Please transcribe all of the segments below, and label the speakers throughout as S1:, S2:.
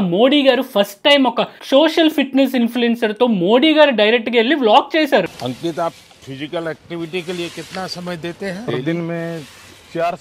S1: Modi garu first time ఒక social fitness influencer తో మోడీ गारू direct గా వెళ్లి బ్లాగ్ చేసారు అంకిత ఫిజికల్ యాక్టివిటీకి liye कितना समय
S2: देते हैं एक दिन में चार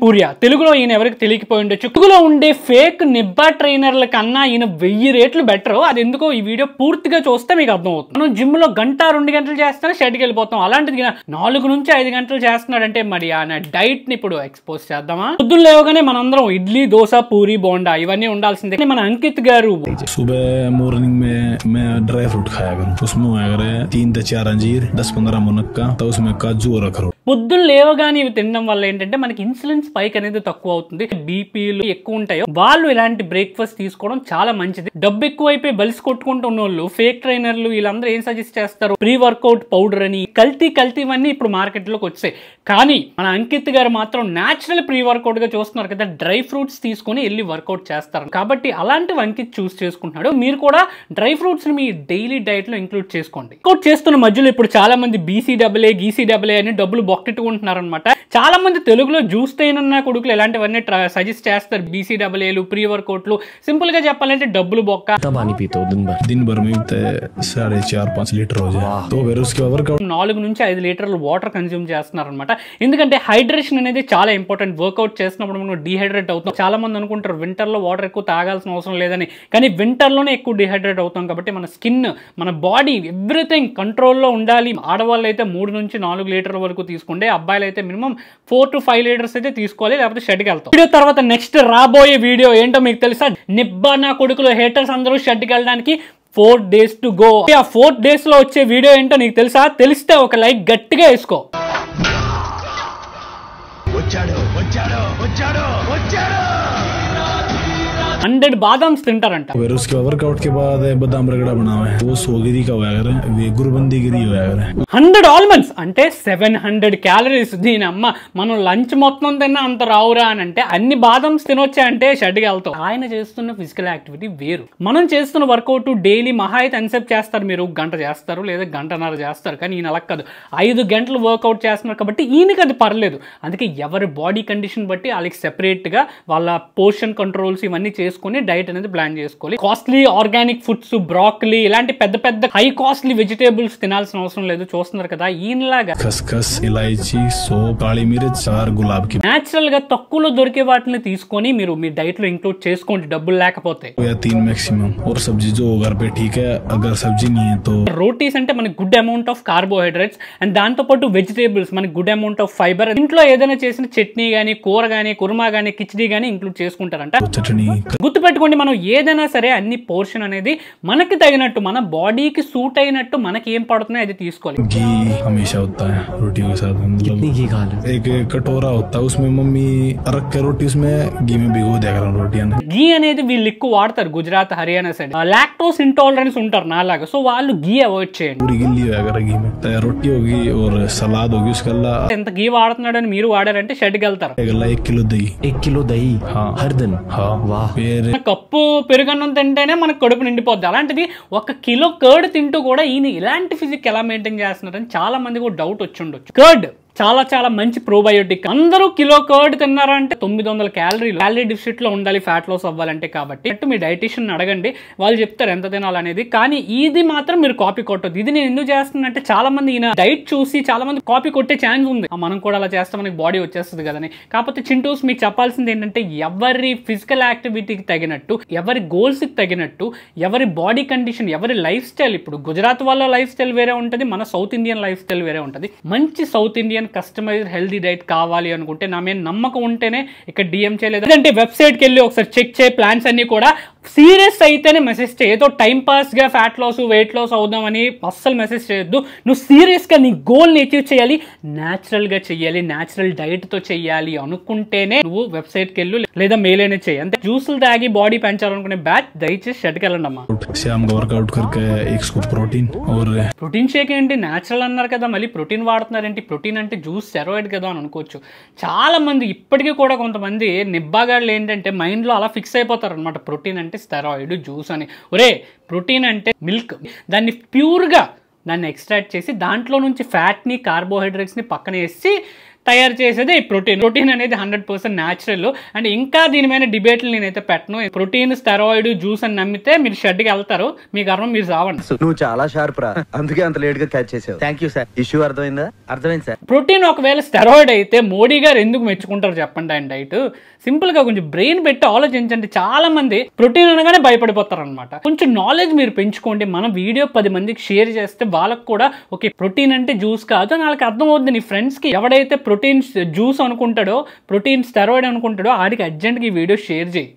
S1: పూరియా తెలుగులో ఈయన ఎవరికి తెలియకపోయి ఉండొచ్చు తెలుగులో ఉండే ఫేక్ నిబ్బా ట్రైనర్ల కన్నా ఈయన వెయ్యి రేట్లు బెటర్ అది ఎందుకో ఈ వీడియో పూర్తిగా చూస్తే మీకు అర్థమవుతుంది మనం జిమ్ లో గంట రెండు గంటలు చేస్తానే షెడ్కి వెళ్ళిపోతాం అలాంటిది నాలుగు నుంచి ఐదు గంటలు చేస్తున్నాడంటే మరి ఆయన డైట్ ని ఇప్పుడు ఎక్స్పోజ్ చేద్దామా పొద్దున్న లేవగానే మనందరం ఇడ్లీ దోశ పూరి బోండా ఇవన్నీ ఉండాల్సిందే మన అంకిత్ గారు
S2: सुबह मॉर्निंग में
S1: పొద్దున్న లేవగానే ఇవి తినడం వల్ల ఏంటంటే మనకి ఇన్సులిన్ స్పైక్ అనేది తక్కువ అవుతుంది బీపీలు ఎక్కువ ఉంటాయో వాళ్ళు ఇలాంటి బ్రేక్ఫాస్ట్ తీసుకోవడం చాలా మంచిది డబ్బు ఎక్కువ అయిపోయి బలిసి కొట్టుకుంటూ ఉన్న వాళ్ళు ఫేక్ ట్రైనర్లు వీళ్ళందరూ ఏం సజెస్ట్ చేస్తారు ప్రీ వర్కౌట్ పౌడర్ అని కల్తీ కల్తీవన్నీ ఇప్పుడు మార్కెట్లోకి వచ్చాయి కానీ మన అంకిత్ గారు మాత్రం న్యాచురల్ ప్రీ వర్కౌట్ గా చూస్తున్నారు కదా డ్రై ఫ్రూట్స్ తీసుకుని వెళ్ళి వర్కౌట్ చేస్తారు కాబట్టి అలాంటివి అంకిత్ చూస్ చేసుకుంటున్నాడు మీరు కూడా డ్రై ఫ్రూట్స్ ని మీ డైలీ డైట్ లో ఇంక్లూడ్ చేసుకోండి ఇంకోటి చేస్తున్న మధ్యలో ఇప్పుడు చాలా మంది బీసీ డబుల్ఏ గీసీ డబుల్ఏ అని డబ్బులు బొక్కెట్టుకుంటున్నారు అనమాట చాలామంది తెలుగులో జ్యూస్ చూస్తేనున్న కొడుకులు ఇలాంటివన్నీ సజెస్ట్ చేస్తారు బీసీ డబుల్ఏలు ప్రీ వర్కౌట్లు సింపుల్ గా చెప్పాలంటే డబ్బులు బొక్క నాలుగు నుంచి ఐదు లీటర్లు వాటర్ కన్స్యూమ్ చేస్తున్నారు అనమాట ఎందుకంటే హైడ్రేషన్ అనేది చాలా ఇంపార్టెంట్ వర్కౌట్ చేసినప్పుడు మనం డిహైడ్రేట్ అవుతాం చాలా మంది అనుకుంటారు వింటర్ లో వాటర్ ఎక్కువ తాగాల్సిన అవసరం లేదని కానీ వింటర్ లోనే ఎక్కువ డిహైడ్రేట్ అవుతాం కాబట్టి మన స్కిన్ మన బాడీ ఎవ్రీథింగ్ కంట్రోల్లో ఉండాలి ఆడవాళ్ళు అయితే మూడు నుంచి నాలుగు లీటర్ల వరకు తీసుకుంటే అబ్బాయిలు అయితే minimum four to five litres అయితే తీసుకోవాలి లేకపోతే షెడ్కి వెళ్తాం వీడియో తర్వాత నెక్స్ట్ రాబోయే వీడియో ఏంటో మీకు తెలుసా నిబ్బా నా కొడుకులు హేటర్స్ అందరూ షెడ్కి వెళ్ళడానికి ఫోర్ డేస్ టు గో ఆ ఫోర్ డేస్లో వచ్చే వీడియో ఏంటో నీకు తెలుసా తెలిస్తే ఒక లైక్ గట్టిగా వేసుకో
S2: వచ్చాడు వచ్చాడు వచ్చాడు
S1: హండ్రెడ్ బాదామ్స్ తింటారంట హండ్రెడ్ ఆల్మండ్స్ అంటే సెవెన్ హండ్రెడ్ క్యాలరీస్ దీని అమ్మ మనం లంచ్ మొత్తం తిన్నా అంత రావురా అని అంటే అన్ని బాదమ్స్ తినొచ్చా అంటే షడ్గా వెళ్తాం ఆయన చేస్తున్న ఫిజికల్ యాక్టివిటీ వేరు మనం చేస్తున్న వర్కౌట్ డైలీ మహా అయితే అన్సెప్ట్ చేస్తారు మీరు గంట చేస్తారు లేదా గంటన్నర చేస్తారు కానీ ఈయన అలా కాదు ఐదు గంటలు వర్కౌట్ చేస్తున్నారు కాబట్టి ఈయనకి అది పర్లేదు అందుకే ఎవరి బాడీ కండిషన్ బట్టి వాళ్ళకి సెపరేట్గా వాళ్ళ పోర్షన్ కంట్రోల్స్ ఇవన్నీ చేసు చేసుకుని డైట్ అనేది ప్లాన్ చేసుకోవాలి కాస్ట్లీ ఆర్గానిక్ ఫుడ్స్ బ్రాక్లీ ఇలాంటి పెద్ద పెద్ద హై కాస్ట్లీ వెజిటేబుల్స్ తినాల్సిన అవసరం లేదు చూస్తున్నారు కదా ఈయనలాగా నాచురల్ గా తక్కువలో దొరికే వాటిని తీసుకొని మీరు మీ డైట్ లో ఇంక్లూడ్ చేసుకోండి డబ్బులు లేకపోతే రోటీస్ అంటే మనకి good amount of carbohydrates and దాంతో పాటు వెజిటేబుల్స్ మనకి గుడ్ అమౌంట్ ఆఫ్ ఫైబర్ ఇంట్లో ఏదైనా చేసిన చట్నీ గానీ కూర గానీ కుర్మా గానీ కిచడీ గానీ ఇంక్లూడ్ చేసుకుంటారంట గుర్తుపెట్టుకోండి మనం ఏదైనా సరే అన్ని పోర్షన్ అనేది మనకి తగినట్టు మన బాడీకి సూట్ అయినట్టు మనకి ఏం పడుతున్నాయి అది తీసుకోవాలి హమేషా ఘీ అనేది వీళ్ళు ఎక్కువ వాడతారు Gujarat Haryana side lactose intolerance ఉంటారు నాలాగా సో వాళ్ళు ఘీ అవాయిడ్ చేయండి
S2: సలాద్ गिल्ली हो अगर घी
S1: ఎంత ఘీ వాడుతున్నాడని మీరు వాడారంటే షెడ్కి వెళ్తారు
S2: एक किलो दही एक किलो दही
S1: కప్పు పెరుగన్నం తింటేనే మనకు కడుపు నిండిపోద్ది అలాంటిది ఒక కిలో కర్డ్ తింటూ కూడా ఈయన ఇలాంటి ఫిజిక్ ఎలా మెయింటైన్ చేస్తున్నారని చాలా మంది కూడా డౌట్ వచ్చి ఉండొచ్చు కర్డ్ చాలా చాలా మంచి ప్రోబయోటిక్ అందరూ కిలో కర్డ్ తిన్నారంటే తొమ్మిది వందల క్యాలరీలు క్యాలరీ డిఫిసిట్ లో ఉండాలి ఫ్యాట్ లాస్ అవ్వాలంటే కాబట్టి అట్టు మీ డైటీషియన్ అడగండి వాళ్ళు చెప్తారు ఎంత తినాలనేది కానీ ఇది మాత్రం మీరు కాపీ కొట్టదు ఇది నేను ఎందుకు చేస్తున్నానంటే చాలా మంది ఈయన డైట్ చూసి చాలా మంది కాపీ కొట్టే ఛాన్స్ ఉంది మనం కూడా అలా చేస్తే మనకి బాడీ వచ్చేస్తుంది కదని కాకపోతే చింటూస్ మీకు చెప్పాల్సింది ఏంటంటే ఎవరి ఫిజికల్ యాక్టివిటీకి తగినట్టు ఎవరి గోల్స్కి తగినట్టు ఎవరి బాడీ కండిషన్ ఎవరి లైఫ్ స్టైల్ ఇప్పుడు గుజరాత్ వాళ్ళ లైఫ్ స్టైల్ వేరే ఉంటుంది మన సౌత్ ఇండియన్ లైఫ్ స్టైల్ వేరే ఉంటుంది మంచి south Indian and customized healthy diet కావాలి అనుకుంటే నా మీద నమ్మకం ఉంటేనే ఇక్కడ డిఎం చేయలేదు అంటే వెబ్సైట్కి వెళ్ళి ఒకసారి చెక్ చేయ ప్లాన్స్ అన్నీ కూడా సీరియస్ అయితేనే మెసేజ్ చేయి ఏదో టైంపాస్గా ఫ్యాట్ లాస్ వెయిట్ లాస్ అవుదామని అస్సలు మెసేజ్ చేయొద్దు నువ్వు సీరియస్గా నీ గోల్ని అచీవ్ చేయాలి న్యాచురల్గా చేయాలి న్యాచురల్ డైట్తో చెయ్యాలి అనుకుంటేనే నువ్వు వెబ్సైట్కి వెళ్ళు లేదా మెయిల్ అయినా చేయి అంటే జ్యూసులు తాగి బాడీ పెంచాలనుకునే బ్యాచ్ దయచేసి షెడ్కెళ్ళండి అమ్మా ప్రోటీన్ ప్రోటీన్ షేక్ ఏంటి న్యాచురల్ అన్నారు కదా మళ్ళీ ప్రోటీన్ వాడుతున్నారేంటి ప్రోటీన్ అంటే జ్యూస్ స్టెరాయిడ్ కదా అని అనుకోవచ్చు చాలామంది ఇప్పటికీ కూడా కొంతమంది నిబ్బాగాళ్ళు ఏంటంటే మైండ్లో అలా ఫిక్స్ అయిపోతారు అనమాట ప్రోటీన్ అంటే అంటే స్టెరాయిడ్ జ్యూస్ అని ఒరే ప్రోటీన్ అంటే మిల్క్ దాన్ని ప్యూర్గా దాన్ని ఎక్స్ట్రాక్ట్ చేసి దాంట్లో నుంచి ఫ్యాట్ని కార్బోహైడ్రేట్స్ని పక్కన వేసి తయారు చేసేది ఈ ప్రోటీన్ ప్రోటీన్ అనేది హండ్రెడ్ పర్సెంట్ న్యాచురల్ అండ్ ఇంకా దీని మీద డిబేట్లు నేనైతే పెట్టను ప్రోటీన్ స్టెరాయిడ్ జ్యూస్ అని నమ్మితే మీరు షెడ్కి వెళ్తారు మీ గర్వం మీరు రావండి నువ్వు చాలా షార్ప్ రా అందుకే అంత లేట్ గా క్యాచ్ చేసావు థ్యాంక్ యూ సార్ ఇష్యూ అర్థమైందా అర్థమైంది సార్ ప్రోటీన్ ఒకవేళ స్టెరాయిడ్ అయితే మోడీ గారు ఎందుకు మెచ్చుకుంటారు చెప్పండి ఆయన డైట్ సింపుల్ గా కొంచెం బ్రెయిన్ పెట్టి ఆలోచించండి చాలా మంది ప్రోటీన్ అనగానే భయపడిపోతారు అనమాట కొంచెం నాలెడ్జ్ మీరు పెంచుకోండి మనం వీడియో పది మందికి షేర్ చేస్తే వాళ్ళకి కూడా ఓకే ప్రోటీన్ అంటే జ్యూస్ కాదు వాళ్ళకి అర్థం అవుతుంది నీ ఫ్రెండ్స్ కి ఎవడైతే ప్రోటీన్ ప్రోటీన్స్ జ్యూస్ అనుకుంటాడో ప్రోటీన్ స్టెరాయిడ్ అనుకుంటాడో ఆడికి గా ఈ వీడియో షేర్ చేయి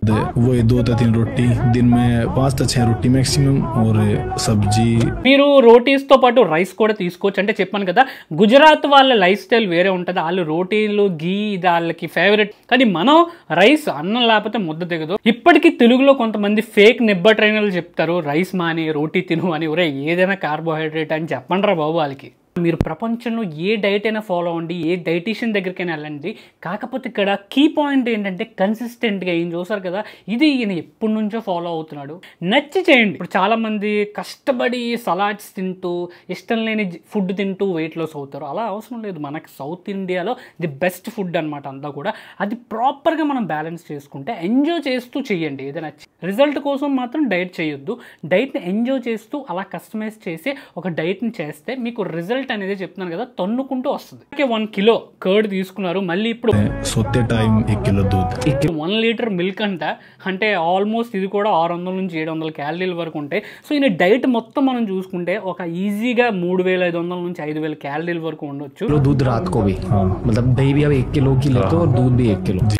S1: మీరు రోటీస్ తో మీరు రోటీస్తో పాటు రైస్ కూడా తీసుకోవచ్చు అంటే చెప్పాను కదా గుజరాత్ వాళ్ళ లైఫ్ స్టైల్ వేరే ఉంటది వాళ్ళు రోటీలు గీ ఇది వాళ్ళకి ఫేవరెట్ కానీ మనం రైస్ అన్నం లేకపోతే ముద్ద దిగదు ఇప్పటికీ తెలుగులో కొంతమంది ఫేక్ నిబ్బ ట్రైనర్లు చెప్తారు రైస్ మాని రోటీ తిను అని ఒరే ఏదైనా కార్బోహైడ్రేట్ అని చెప్పండి రా బాబు వాళ్ళకి మీరు ప్రపంచంలో ఏ డైట్ అయినా ఫాలో అవ్వండి ఏ డైటీషియన్ దగ్గరికైనా వెళ్ళండి కాకపోతే ఇక్కడ కీ పాయింట్ ఏంటంటే కన్సిస్టెంట్గా ఏం చూస్తారు కదా ఇది ఈయన ఎప్పటి నుంచో ఫాలో అవుతున్నాడు నచ్చి చేయండి ఇప్పుడు చాలామంది కష్టపడి సలాడ్స్ తింటూ ఇష్టం లేని ఫుడ్ తింటూ వెయిట్ లాస్ అవుతారు అలా అవసరం లేదు మనకు సౌత్ ఇండియాలో ది బెస్ట్ ఫుడ్ అనమాట అంతా కూడా అది ప్రాపర్గా మనం బ్యాలెన్స్ చేసుకుంటే ఎంజాయ్ చేస్తూ చేయండి ఏదైనా రిజల్ట్ కోసం మాత్రం డైట్ చేయొద్దు డైట్ని ఎంజాయ్ చేస్తూ అలా కస్టమైజ్ చేసి ఒక డైట్ని చేస్తే మీకు రిజల్ట్ ప్యాకెట్ అనేది చెప్తున్నాను కదా తన్నుకుంటూ వస్తుంది వన్ కిలో కర్డ్ తీసుకున్నారు మళ్ళీ ఇప్పుడు
S2: దూద్
S1: వన్ లీటర్ మిల్క్ అంట అంటే ఆల్మోస్ట్ ఇది కూడా ఆరు వందల నుంచి ఏడు వందల క్యాలరీల వరకు ఉంటాయి సో ఈ డైట్ మొత్తం మనం చూసుకుంటే ఒక ఈజీగా మూడు వేల ఐదు వందల నుంచి ఐదు వేల క్యాలరీల వరకు ఉండొచ్చు దూద్ రాత్కోవి అవి కిలో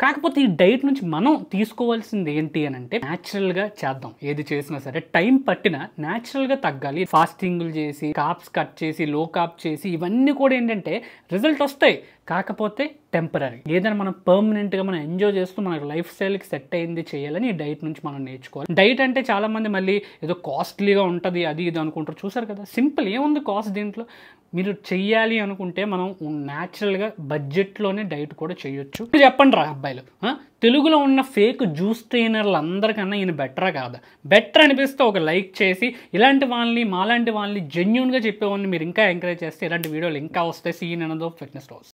S1: కాకపోతే ఈ డైట్ నుంచి మనం తీసుకోవాల్సింది ఏంటి అని అంటే న్యాచురల్ గా చేద్దాం ఏది చేసినా సరే టైం పట్టినా న్యాచురల్ గా తగ్గాలి ఫాస్టింగ్లు చేసి కాప్స్ కట్ చేసి లో కాప్ చేసి ఇవన్నీ కూడా ఏంటంటే రిజల్ట్ వస్తాయి కాకపోతే టెంపరీ ఏదైనా మనం పర్మనెంట్గా మనం ఎంజాయ్ చేస్తూ మనకు లైఫ్ స్టైల్కి సెట్ అయింది చేయాలని ఈ డైట్ నుంచి మనం నేర్చుకోవాలి డైట్ అంటే చాలామంది మళ్ళీ ఏదో కాస్ట్లీగా ఉంటుంది అది ఇది అనుకుంటారు చూసారు కదా సింపుల్ ఏముంది కాస్ట్ దీంట్లో మీరు చెయ్యాలి అనుకుంటే మనం న్యాచురల్గా బడ్జెట్లోనే డైట్ కూడా చేయొచ్చు చెప్పండి రా అబ్బాయిలు తెలుగులో ఉన్న ఫేక్ జ్యూస్ ట్రైనర్లు అందరికన్నా ఈయన బెటరా కాదా బెటర్ అనిపిస్తే ఒక లైక్ చేసి ఇలాంటి వాళ్ళని మాలాంటి వాళ్ళని జెన్యున్గా చెప్పేవాళ్ళని మీరు ఇంకా ఎంకరేజ్ చేస్తే ఇలాంటి వీడియోలు ఇంకా వస్తాయి సీన్ అనదో ఫిట్నెస్ రోజు